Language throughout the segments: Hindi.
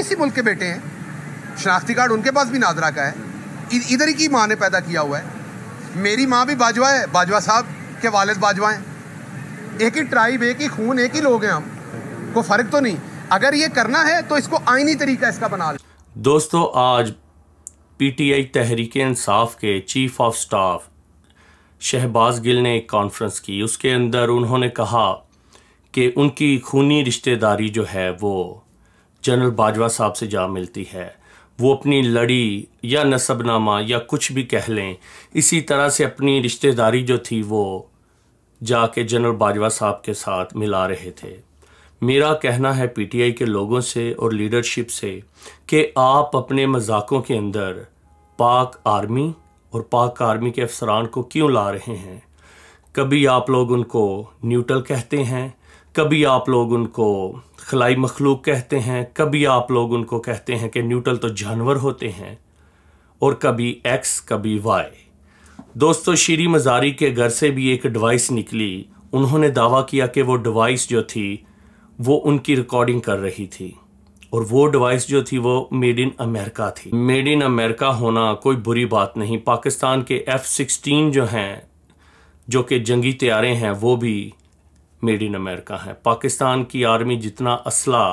इसी मुल्क के बेटे हैं शनाख्ती कार्ड उनके पास भी नादरा का है इधर ही की माँ ने पैदा किया हुआ है मेरी माँ भी बाजवा है बाजवा साहब के वालद बाजवा हैं एक ही ट्राइब एक ही खून एक ही लोग हैं हम को फ़र्क तो नहीं अगर ये करना है तो इसको आईनी तरीका इसका बना लें दोस्तों आज पीटीआई तहरीक इंसाफ के chief of staff Shahbaz Gill ने एक कॉन्फ्रेंस की उसके अंदर उन्होंने कहा कि उनकी खूनी रिश्तेदारी जो है वो जनरल बाजवा साहब से जा मिलती है वो अपनी लड़ी या नसबनामा या कुछ भी कह लें इसी तरह से अपनी रिश्तेदारी जो थी वो जाके जनरल बाजवा साहब के साथ मिला रहे थे मेरा कहना है पीटीआई के लोगों से और लीडरशिप से कि आप अपने मजाकों के अंदर पाक आर्मी और पाक आर्मी के अफसरान को क्यों ला रहे हैं कभी आप लोग उनको न्यूट्रल कहते हैं कभी आप लोग उनको खलाई मखलूक कहते हैं कभी आप लोग उनको कहते हैं कि न्यूट्रल तो जानवर होते हैं और कभी एक्स कभी वाई दोस्तों श्री मजारी के घर से भी एक डिवाइस निकली उन्होंने दावा किया कि वो डिवाइस जो थी वो उनकी रिकॉर्डिंग कर रही थी और वो डिवाइस जो थी वो मेड इन अमेरिका थी मेड इन अमेरिका होना कोई बुरी बात नहीं पाकिस्तान के एफ सिक्सटीन जो हैं जो कि जंगी त्यारे हैं वो भी मेड इन अमेरिका हैं पाकिस्तान की आर्मी जितना असला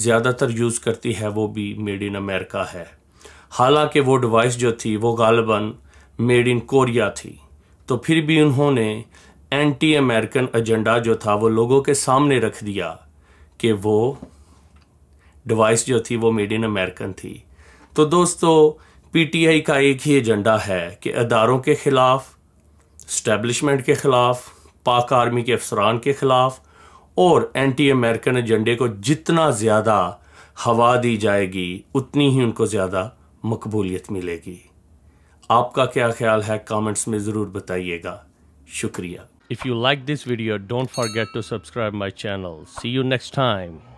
ज़्यादातर यूज़ करती है वो भी मेड इन अमेरिका है हालांकि वो डिवाइस जो थी वो गालबन मेड इन कोरिया थी तो फिर भी उन्होंने एंटी अमेरिकन एजेंडा जो था वो लोगों के सामने रख दिया कि वो डिवाइस जो थी वो मेड इन अमेरिकन थी तो दोस्तों पीटीआई का एक ही एजेंडा है कि अदारों के ख़िलाफ़ स्टैब्लिशमेंट के ख़िलाफ़ पाक आर्मी के अफसरान के ख़िलाफ़ और एंटी अमेरिकन एजेंडे को जितना ज़्यादा हवा दी जाएगी उतनी ही उनको ज़्यादा मकबूलियत मिलेगी आपका क्या ख्याल है कमेंट्स में ज़रूर बताइएगा शुक्रिया if you like this video don't forget to subscribe my channel see you next time